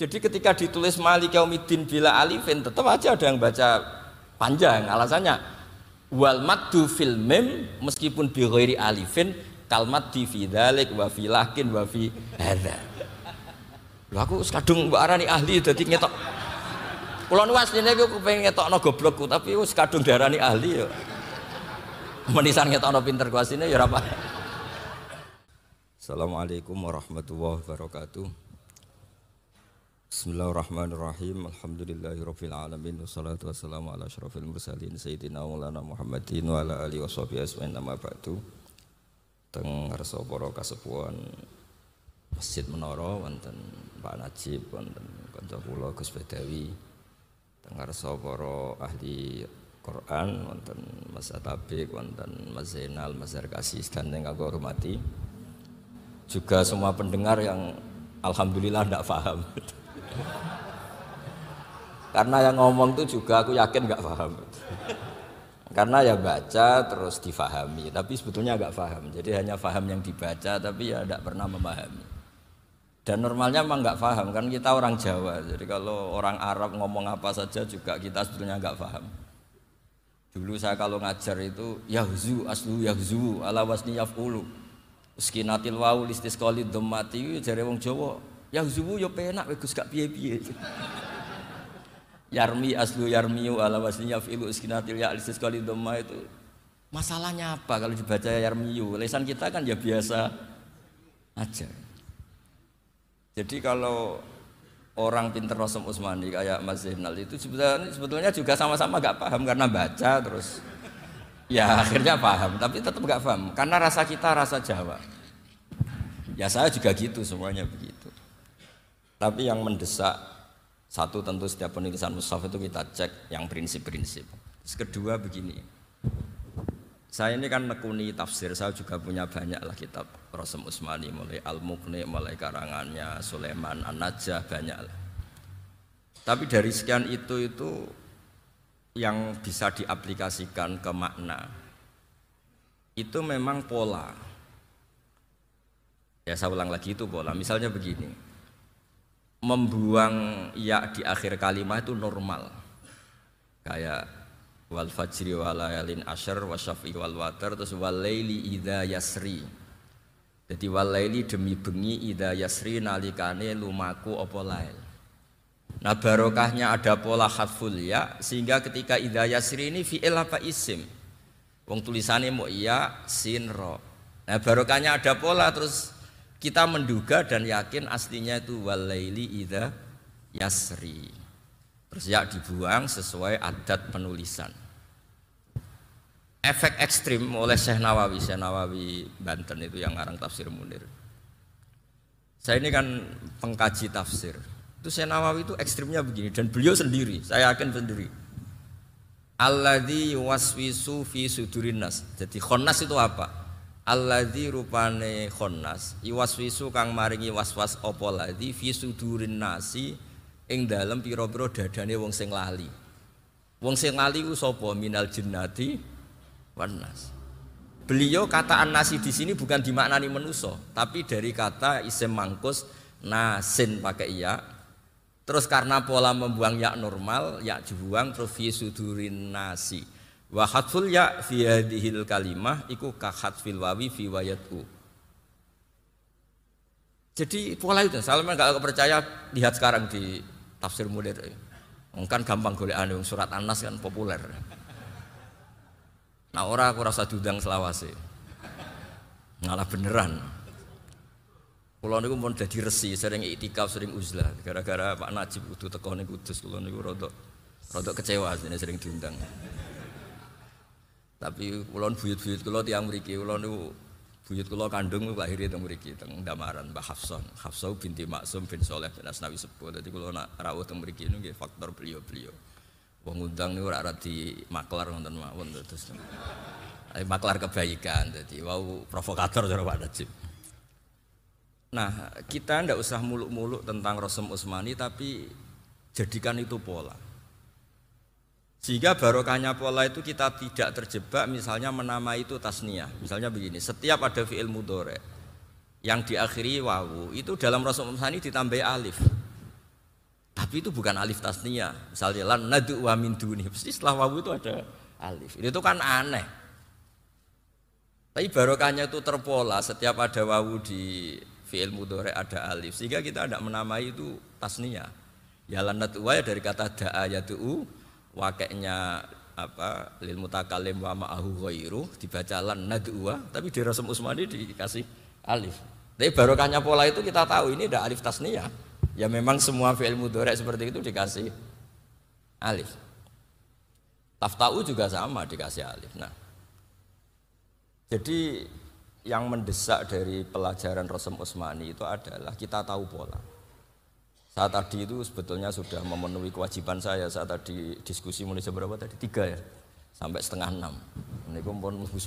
Jadi ketika ditulis Malik Yaumidin bila alifin tetap aja ada yang baca panjang. Alasannya wal maddu fil mim meskipun bi ghairi alifin kalmat di fi dzalik wa fi lakin wa fi hadza. Lha aku kadung mbok arani ahli dadi ngetok. Kula nu asline aku pengen ngetokno goblokku tapi wis kadung diarani ahli ya. Menisan ngetokno pinter ku asline ya ora apa. Assalamualaikum warahmatullahi wabarakatuh. Bismillahirrahmanirrahim. Alhamdulillahirabbil alamin wassalatu wassalamu ala asyrafil mursalin sayyidina maulana Muhammadin wa ala alihi washabihi ajmain amma ba'du. Teng ngarsa para kasepuhan Masjid Menara wonten Pak Najib wonten kanca kula Gus Bedawi. Teng ngarsa para ahli Quran wonten Mas Atabik wonten Mas Zainal Mas Zarkasi dan yang aku hormati. Juga semua pendengar yang alhamdulillah tidak paham. Karena yang ngomong itu juga aku yakin nggak paham. Karena ya baca terus difahami, tapi sebetulnya nggak paham. Jadi hanya paham yang dibaca, tapi ya tidak pernah memahami. Dan normalnya memang nggak paham kan kita orang Jawa. Jadi kalau orang Arab ngomong apa saja juga kita sebetulnya nggak paham. Dulu saya kalau ngajar itu Yahzu aslu Yahzu ala wasni yafulu. Skinatil wau listis kolid domati Jawa. Yahzu yo penak wis gak piye-piye. Yarmi aslu yarmiu ala waslinya fi'lu iskinatil ya alisis kali itu masalahnya apa kalau dibaca yarmiu lesan kita kan ya biasa aja jadi kalau orang pinter Rosem Usmani kayak Mas Zainal itu sebetulnya, sebetulnya juga sama-sama gak paham karena baca terus ya akhirnya paham tapi tetap gak paham karena rasa kita rasa Jawa ya saya juga gitu semuanya begitu tapi yang mendesak satu tentu setiap penulisan mushaf itu kita cek yang prinsip-prinsip. kedua begini. Saya ini kan nekuni tafsir, saya juga punya banyak lah kitab Rasul Usmani mulai al Mukni, mulai karangannya Sulaiman An-Najah banyak lah. Tapi dari sekian itu itu yang bisa diaplikasikan ke makna itu memang pola. Ya saya ulang lagi itu pola. Misalnya begini, membuang ya di akhir kalimat itu normal kayak wal fajri wal layalin asyr wa wal water terus wal layli idha yasri jadi wal layli demi bengi idha yasri nalikane lumaku apa lail nah barokahnya ada pola khatful ya sehingga ketika idha yasri ini fi'il apa isim wong tulisannya mau iya sin ro nah barokahnya ada pola terus kita menduga dan yakin aslinya itu walaili ida yasri. Terus ya dibuang sesuai adat penulisan. Efek ekstrim oleh Syekh Nawawi, Syekh Nawawi Banten itu yang ngarang tafsir Munir. Saya ini kan pengkaji tafsir. Itu Syekh Nawawi itu ekstrimnya begini dan beliau sendiri, saya yakin sendiri. Alladhi waswisu fi sudurinas Jadi khonas itu apa? alladzi rupane khonnas iwaswisu kang maringi waswas apa ladzi fi sudurin nasi ing dalem pira-pira dadane wong sing lali wong sing lali ku sapa minal jinnati wanas beliau kata nasi di sini bukan dimaknani menuso tapi dari kata isim mangkus nasin pakai iya terus karena pola membuang yak normal yak dibuang terus fi sudurin nasi Wa hatful ya fi hadhil kalimah iku ka hatfil wawi fi wayatu. Jadi pola itu, Salman kalau percaya lihat sekarang di tafsir mudir. Kan gampang golek anu surat Anas kan populer. Nah ora aku rasa dudang selawase. Ngalah beneran. Kulo niku pun dadi resi, sering itikaf, sering uzlah gara-gara Pak Najib kudu teko ning Kudus rodok, niku rada rada kecewa sini sering diundang. Tapi ulon buyut-buyut kulo tiang meriki ulon itu buyut kulo kandung lahir lahir itu meriki teng Damaran Mbah Hafsah. Hafsah binti Maksum bin Soleh bin Asnawi sepuh. Jadi kulo nak rawuh teng meriki itu nggih faktor beliau-beliau. Wong undang ini orang di maklar nonton mawon terus. Ayo maklar kebaikan jadi wow provokator cara Pak Najib. Nah, kita ndak usah muluk-muluk tentang Rosem Usmani tapi jadikan itu pola. Sehingga barokahnya pola itu kita tidak terjebak misalnya menamai itu tasniah, Misalnya begini, setiap ada fi'il mudore yang diakhiri wawu itu dalam Rasul Sani ditambah alif. Tapi itu bukan alif tasniah, Misalnya lan nadu wa min duni. Pasti setelah wawu itu ada alif. Itu kan aneh. Tapi barokahnya itu terpola setiap ada wawu di fi'il mudore ada alif. Sehingga kita tidak menamai itu tasniah. Ya lan nadu ya dari kata da'a ya tu'u wakainya apa lil mutakalim wa ma'ahu ghairu dibaca lan nadwa tapi di Rasul Usmani dikasih alif. Tapi barokahnya pola itu kita tahu ini ada alif tasniyah. Ya memang semua fi'il mudhari seperti itu dikasih alif. Taftau juga sama dikasih alif. Nah. Jadi yang mendesak dari pelajaran Rasul Usmani itu adalah kita tahu pola. Saya tadi itu sebetulnya sudah memenuhi kewajiban saya. saat tadi diskusi mulai seberapa tadi? Tiga ya? Sampai setengah enam. Ini pun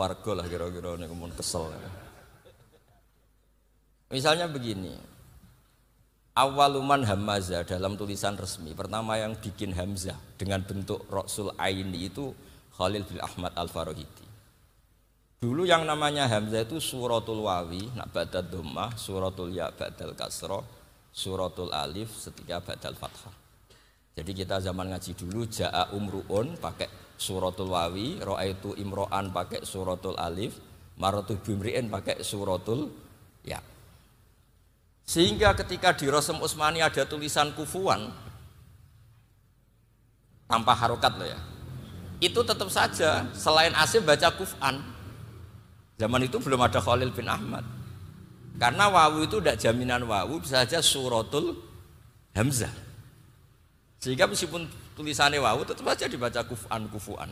warga lah kira-kira. Ini pun kesel. Ya. Misalnya begini. Awaluman Hamzah dalam tulisan resmi pertama yang bikin Hamzah dengan bentuk Rasul Aini itu Khalil bin Ahmad Al Farohiti. Dulu yang namanya Hamzah itu Suratul Wawi, nak badat Dhammah, Suratul Ya badal Kasroh, suratul alif setika badal fathah. Jadi kita zaman ngaji dulu jaa umruun pakai suratul wawi, itu imroan pakai suratul alif, marotu bimriin pakai suratul ya. Sehingga ketika di Rosem Usmani ada tulisan kufuan tanpa harokat loh ya. Itu tetap saja selain Asim baca kufan. Zaman itu belum ada Khalil bin Ahmad. Karena wawu itu tidak jaminan wawu, bisa saja suratul hamzah. Sehingga meskipun tulisannya wawu tetap saja dibaca kufan kufuan.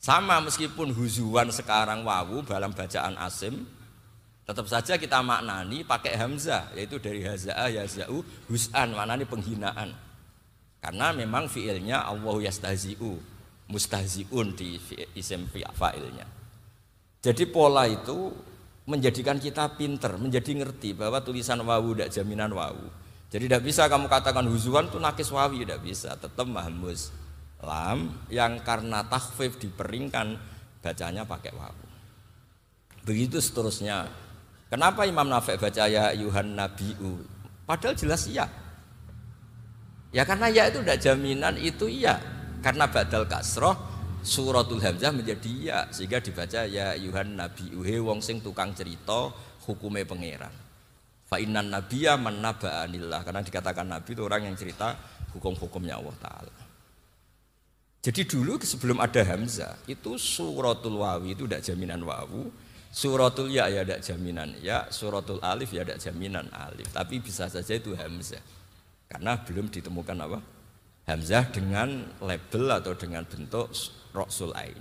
Sama meskipun huzuan sekarang wawu dalam bacaan asim, tetap saja kita maknani pakai hamzah, yaitu dari hazaah yaza'u hus'an, maknani penghinaan. Karena memang fiilnya Allahu yastaziu mustahzi'un di isim fi'ilnya Jadi pola itu menjadikan kita pinter, menjadi ngerti bahwa tulisan wawu tidak jaminan wawu. Jadi tidak bisa kamu katakan huzuan itu nakis wawi tidak ya bisa, tetap mahmus lam yang karena takfif diperingkan bacanya pakai wawu. Begitu seterusnya. Kenapa Imam Nafek baca ya Yuhan Nabiu? Padahal jelas iya. Ya karena ya itu tidak jaminan itu iya. Karena badal kasroh suratul hamzah menjadi ya sehingga dibaca ya yuhan nabi uhe wong sing tukang cerita hukume pangeran fa innan nabiyya man naba'anillah karena dikatakan nabi itu orang yang cerita hukum-hukumnya Allah taala jadi dulu sebelum ada hamzah itu suratul wawi itu tidak jaminan wawu suratul ya ya tidak jaminan ya suratul alif ya tidak jaminan alif tapi bisa saja itu hamzah karena belum ditemukan apa hamzah dengan label atau dengan bentuk Rasul Ain.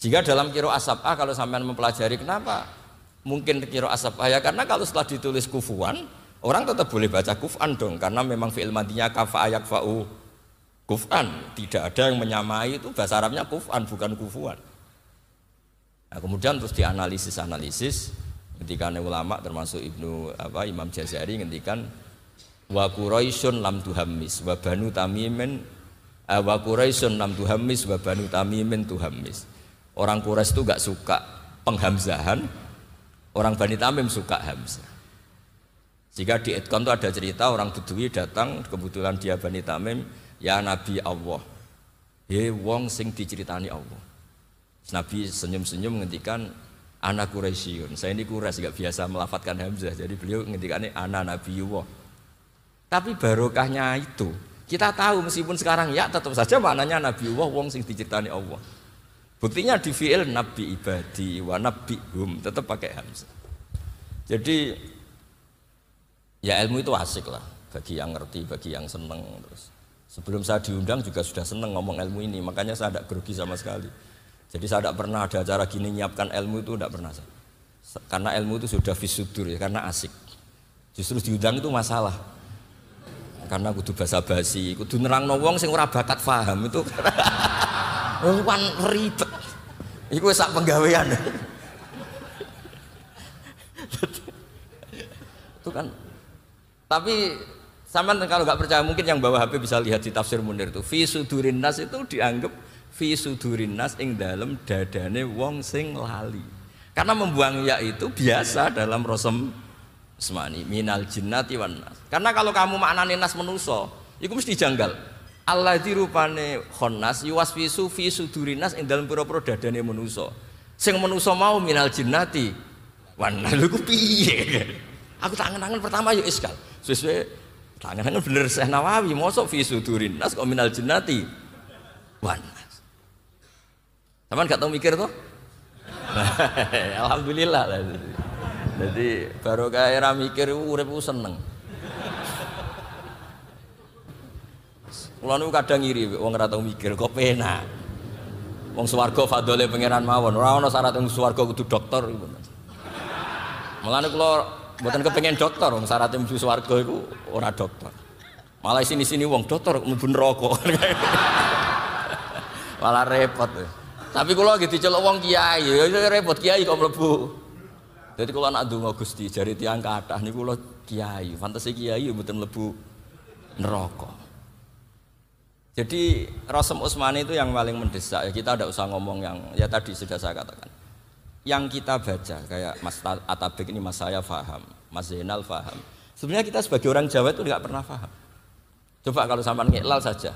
Jika dalam kiro asabah kalau sampean mempelajari kenapa mungkin kiro asabah ya karena kalau setelah ditulis kufuan orang tetap boleh baca kufan dong karena memang fi'il matinya kafa ayak fa'u kufan tidak ada yang menyamai itu bahasa Arabnya kufan bukan kufuan nah, kemudian terus dianalisis analisis ketika ulama termasuk Ibnu apa Imam Jazari ngendikan wa quraisyun lam tuhammis wa banu tamimin Wa Quraisyun nam tuhamis wa banu tamimin tuhamis. Orang Quraisy itu gak suka penghamzahan. Orang Bani Tamim suka hamzah. Jika di Etkon itu ada cerita orang Dudui datang kebetulan dia Bani Tamim, ya Nabi Allah. He wong sing diceritani Allah. Nabi senyum-senyum menghentikan anak Quraisyun. Saya ini Quraisy gak biasa melafatkan hamzah. Jadi beliau menghentikannya anak Nabi Allah. Tapi barokahnya itu kita tahu meskipun sekarang ya tetap saja maknanya Nabi Allah wong sing diceritani Allah. Buktinya di fi'il Nabi ibadi wa Nabi hum tetap pakai hamzah. Jadi ya ilmu itu asik lah bagi yang ngerti, bagi yang seneng terus. Sebelum saya diundang juga sudah seneng ngomong ilmu ini, makanya saya tidak grogi sama sekali. Jadi saya tidak pernah ada acara gini nyiapkan ilmu itu tidak pernah saya. Karena ilmu itu sudah visudur ya, karena asik. Justru diundang itu masalah karena kudu basa basi kudu nerang wong sing ora bakat paham itu kan ribet iku sak penggawean itu kan tapi sama kalau nggak percaya mungkin yang bawa HP bisa lihat di tafsir Munir itu fi sudurin nas itu dianggap fi sudurin nas ing dalam dadane wong sing lali karena membuang ya itu biasa dalam rosem semani minal jinnati wan nas. Karena kalau kamu maknane nas menuso, itu mesti janggal. Allah di rupane khonnas yuwasfisu fi nas ing dalem pira-pira dadane menuso. Sing menuso mau minal jinnati wan nas iku piye? Aku tangan-tangan pertama yo iskal. Sesuai tangan-tangan bener Syekh Nawawi mosok fi nas kok minal jinnati wan nas. Taman gak tau mikir tuh? Alhamdulillah lah. Jadi baru kayak era mikir urip ku seneng. Kulo niku kadang ngiri wong ora tau mikir kok penak. Wong swarga fadole pangeran mawon. Ora ana syarat wong swarga kudu dokter iku. Mulane kulo mboten kepengin dokter wong syarat mlebu swarga iku ora dokter. Malah sini-sini wong dokter mlebu neraka. Malah repot. Tapi kula gitu celok wong kiai, ya, ya repot kiai kok mlebu. Jadi kalau anak dungo gusti jari tiang kata nih kalau kiai, fantasi kiai ya betul lebu neroko. Jadi Rasul Usmani itu yang paling mendesak. Ya, kita tidak usah ngomong yang ya tadi sudah saya katakan. Yang kita baca kayak Mas Atabek ini Mas saya faham, Mas Zainal faham. Sebenarnya kita sebagai orang Jawa itu tidak pernah faham. Coba kalau sampai ngelal saja.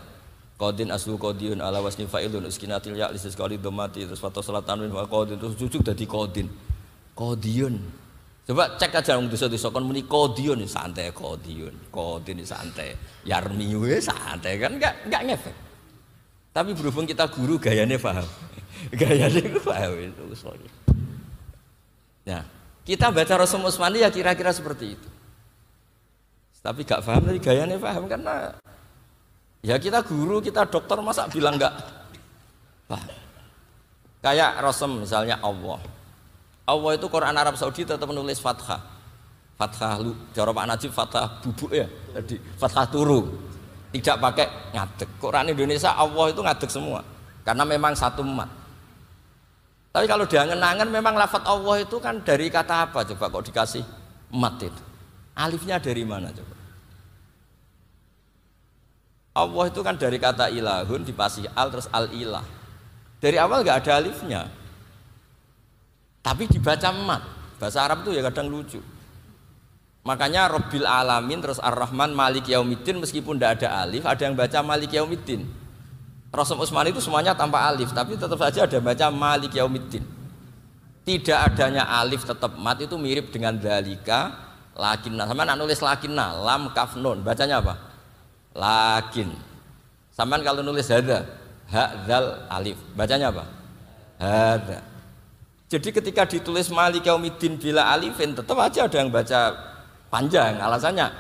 Qadin aslu qadiun ala wasni fa'ilun uskinatil ya lisis domati terus fatah selatan min qadin terus jujuk jadi qadin. Kodion. Coba cek aja wong desa-desa kon muni kodion ya santai kodion. kodion ya santai. Yarmiu ya santai kan enggak enggak ngefek. Tapi berhubung kita guru gayanya paham. gayanya itu paham itu soalnya. Nah, kita baca Rasul Usmani ya kira-kira seperti itu. Tapi gak paham dari gayanya paham karena ya kita guru, kita dokter masa bilang gak paham. Kayak Rasul misalnya Allah. Allah itu Quran Arab Saudi tetap menulis fathah. Fathah lu, cara Pak Najib fathah bubuk ya. Jadi fathah turu. Tidak pakai ngadek. Quran Indonesia Allah itu ngadek semua. Karena memang satu umat. Tapi kalau diangen-angen memang lafat Allah itu kan dari kata apa coba kok dikasih mat itu. Alifnya dari mana coba? Allah itu kan dari kata ilahun dipasih al terus al ilah. Dari awal nggak ada alifnya. Tapi dibaca mat. Bahasa Arab itu ya kadang lucu. Makanya Robil Alamin terus Ar-Rahman Malik Yaumidin meskipun tidak ada alif, ada yang baca Malik Yaumidin. Rasul Utsman itu semuanya tanpa alif, tapi tetap saja ada yang baca Malik Yaumidin. Tidak adanya alif tetap mat itu mirip dengan dalika lakinna. Sama nak nulis lakinna, lam kafnun. Bacanya apa? Lakin. Sama kalau nulis hada, hadzal alif. Bacanya apa? Hada. Jadi ketika ditulis Malik Yaumiddin bila alifin tetap aja ada yang baca panjang alasannya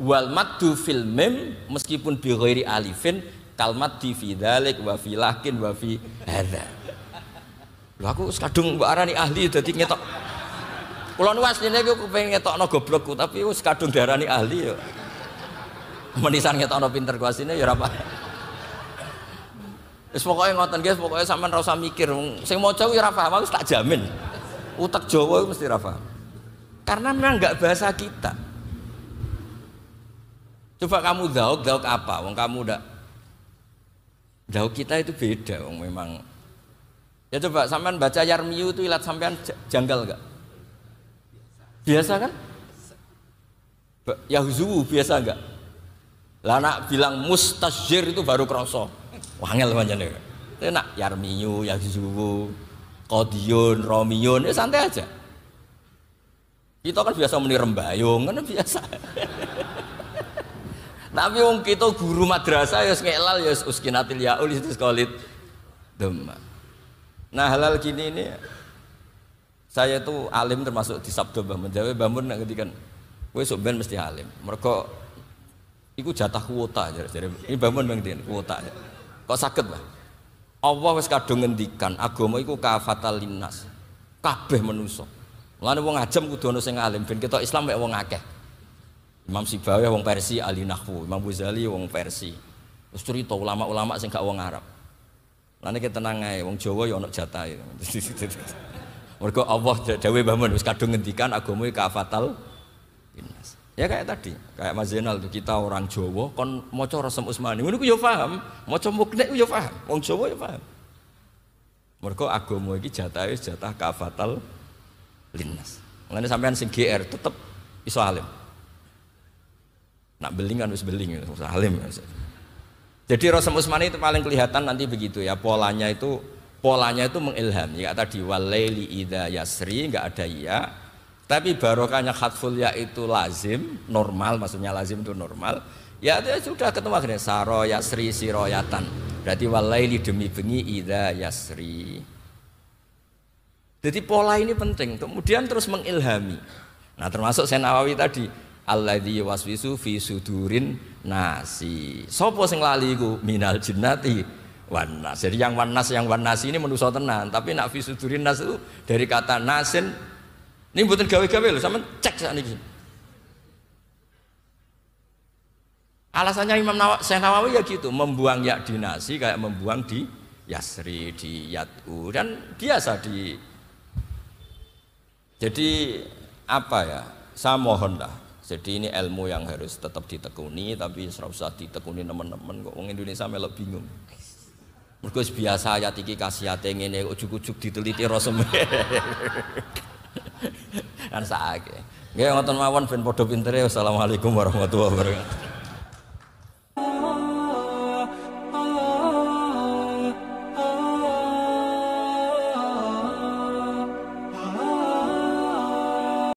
wal maddu fil mim meskipun bi ghairi alifin kalmat di fi dzalik wa fi lakin wa fi hadza. Lha aku kadung mbok arani ahli dadi ngetok. Kula nu asline aku pengen ngetokno goblokku tapi wis kadung diarani ahli ya. Menisan ngetokno pinter ku asline ya ora apa. Wis pokoke ngoten nggih, pokoke sampean ora usah mikir. Sing maca kuwi ora paham, tak jamin. Utek Jawa mesti ora paham. Karena memang enggak bahasa kita. Coba kamu dauk, dauk apa? Wong kamu ndak Dauk kita itu beda, wong memang. Ya coba sampean baca Yarmiyu itu ilat sampean janggal enggak? Biasa kan? Yahzu biasa enggak? Lah nak bilang mustasyir itu baru krosok wangel pancene. Tapi nak Yarmiyu, Yazuwu, Kodiyun, Romiyun, ya santai aja. Kita kan biasa meni rembayung, kan biasa. Tapi wong kita guru madrasah ya ngelal ya uskinatil yaul ya itu sekolit demak. Nah halal gini ini saya tuh alim termasuk di Sabdo Mbah Menjawi Mbah Mun nak ngendikan kowe sok mesti alim. Mergo iku jatah kuota jadi. Ini Mbah Mun ngendikan kuota. Kok sakit Pak? Allah wis kadung ngendikan agama iku kafatal linnas. Kabeh manusa. lalu wong ajam kudu ana sing alim ben ketok Islam mek wong akeh. Imam Sibawai wong Persi Ali nahwu, Imam Buzali wong Persi. Terus cerita ulama-ulama sing gak wong Arab. Lalu kita tenang ae, wong Jawa ya ana jatah. Mergo Allah dawuh Mbah Mun wis kadung ngendikan agama kafatal Ya kayak tadi, kayak Mas Zainal tuh kita orang Jawa kon maca Rasam Usmani. Ngono ku yo paham, maca Muknek yo paham, wong Jawa yo paham. Mergo agama iki jatah wis jatah kafatal linnas. Ngene sampean sing GR tetep iso alim. Nak beling kan wis beling, wis alim. Jadi Rasam Usmani itu paling kelihatan nanti begitu ya, polanya itu polanya itu mengilham. Ya tadi walaili idza yasri enggak ada ya, tapi barokahnya khatful ya itu lazim, normal maksudnya lazim itu normal. Ya itu sudah ketemu akhirnya saro yasri siroyatan. Berarti walaili demi bengi ida yasri. Jadi pola ini penting. Kemudian terus mengilhami. Nah termasuk Senawawi Nawawi tadi. di waswisu fi sudurin nasi. Sopo sing lali ku minal jinati wanas. Jadi yang wanas yang wanas ini menuso tenan. Tapi nak fi sudurin nasi itu dari kata nasin ini buatan gawe-gawe loh, sama cek saat ini. Alasannya Imam Nawawi, Syekh Nawawi ya gitu, membuang yak dinasi kayak membuang di Yasri, di Yat'u dan biasa di jadi apa ya? Saya mohon lah. Jadi ini ilmu yang harus tetap ditekuni, tapi serau usah ditekuni teman-teman. Kok orang Indonesia melok bingung. Mereka biasa ayat ini kasih hati ini ujuk-ujuk diteliti rasul. kan sakit. Nggak ngotot mawon, ben podo pintere. Assalamualaikum warahmatullahi wabarakatuh.